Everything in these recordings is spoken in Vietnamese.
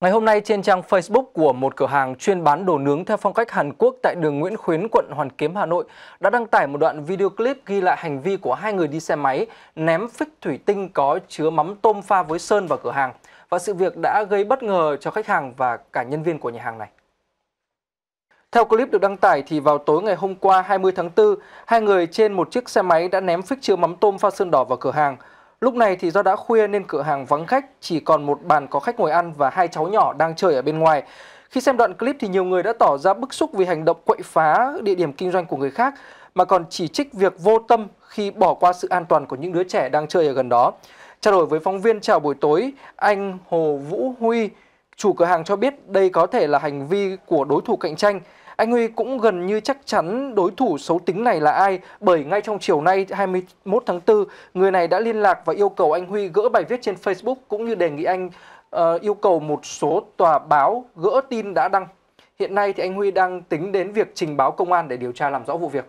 Ngày hôm nay trên trang Facebook của một cửa hàng chuyên bán đồ nướng theo phong cách Hàn Quốc tại đường Nguyễn Khuyến, quận Hoàn Kiếm, Hà Nội đã đăng tải một đoạn video clip ghi lại hành vi của hai người đi xe máy ném phích thủy tinh có chứa mắm tôm pha với sơn vào cửa hàng và sự việc đã gây bất ngờ cho khách hàng và cả nhân viên của nhà hàng này. Theo clip được đăng tải thì vào tối ngày hôm qua 20 tháng 4, hai người trên một chiếc xe máy đã ném phích chứa mắm tôm pha sơn đỏ vào cửa hàng Lúc này thì do đã khuya nên cửa hàng vắng khách, chỉ còn một bàn có khách ngồi ăn và hai cháu nhỏ đang chơi ở bên ngoài. Khi xem đoạn clip thì nhiều người đã tỏ ra bức xúc vì hành động quậy phá địa điểm kinh doanh của người khác mà còn chỉ trích việc vô tâm khi bỏ qua sự an toàn của những đứa trẻ đang chơi ở gần đó. Trao đổi với phóng viên chào buổi tối, anh Hồ Vũ Huy, chủ cửa hàng cho biết đây có thể là hành vi của đối thủ cạnh tranh anh Huy cũng gần như chắc chắn đối thủ xấu tính này là ai bởi ngay trong chiều nay 21 tháng 4, người này đã liên lạc và yêu cầu anh Huy gỡ bài viết trên Facebook cũng như đề nghị anh uh, yêu cầu một số tòa báo gỡ tin đã đăng. Hiện nay thì anh Huy đang tính đến việc trình báo công an để điều tra làm rõ vụ việc.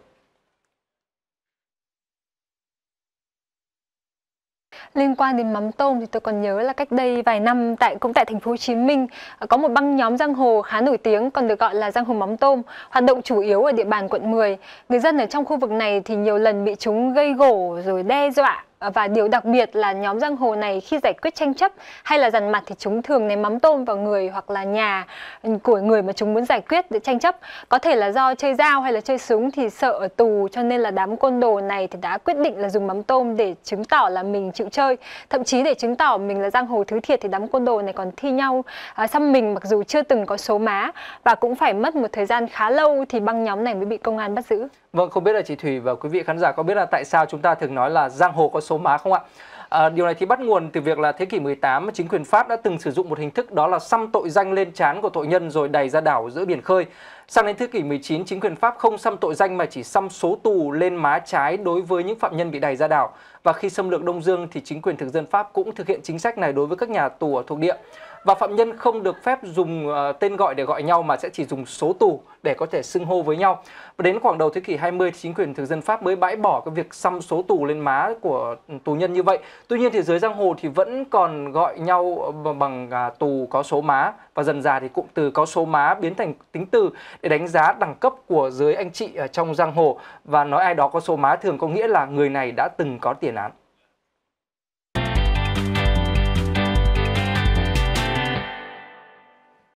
liên quan đến mắm tôm thì tôi còn nhớ là cách đây vài năm tại cũng tại thành phố Hồ Chí Minh ờ, có một băng nhóm giang hồ khá nổi tiếng còn được gọi là giang hồ mắm tôm, hoạt động chủ yếu ở địa bàn quận 10. Người dân ở trong khu vực này thì nhiều lần bị chúng gây gổ rồi đe dọa Ờ, và điều đặc biệt là nhóm giang hồ này khi giải quyết tranh chấp hay là dằn mặt thì chúng thường ném mắm tôm vào người hoặc là nhà ừ, của người mà chúng muốn giải quyết để tranh chấp. Có thể là do chơi dao hay là chơi súng thì sợ ở tù cho nên là đám côn đồ này thì đã quyết định là dùng mắm tôm để chứng tỏ là mình chịu chơi. Thậm chí để chứng tỏ mình là giang hồ thứ thiệt thì đám côn đồ này còn thi nhau à, xăm mình mặc dù chưa từng có số má và cũng phải mất một thời gian khá lâu thì băng nhóm này mới bị công an bắt giữ. Vâng, không biết là chị Thủy và quý vị khán giả có biết là tại sao chúng ta thường nói là giang hồ có số má không ạ? À, điều này thì bắt nguồn từ việc là thế kỷ 18 chính quyền Pháp đã từng sử dụng một hình thức đó là xăm tội danh lên trán của tội nhân rồi đẩy ra đảo giữa biển khơi. Sang đến thế kỷ 19, chính quyền Pháp không xăm tội danh mà chỉ xăm số tù lên má trái đối với những phạm nhân bị đày ra đảo. Và khi xâm lược Đông Dương thì chính quyền thực dân Pháp cũng thực hiện chính sách này đối với các nhà tù ở thuộc địa. Và phạm nhân không được phép dùng ờ, tên gọi để gọi nhau mà sẽ chỉ dùng số tù để có thể xưng hô với nhau. Và đến khoảng đầu thế kỷ 20 thì chính quyền thực dân Pháp mới bãi bỏ cái việc xăm số tù lên má của tù nhân như vậy. Tuy nhiên thì dưới giang hồ thì vẫn còn gọi nhau ờ, bằng à, tù có số má và dần dà thì cụm từ có số má biến thành tính từ để đánh giá đẳng cấp của giới anh chị ở ờ, trong giang hồ và nói ai đó có số má thường có nghĩa là người này đã từng có tiền án.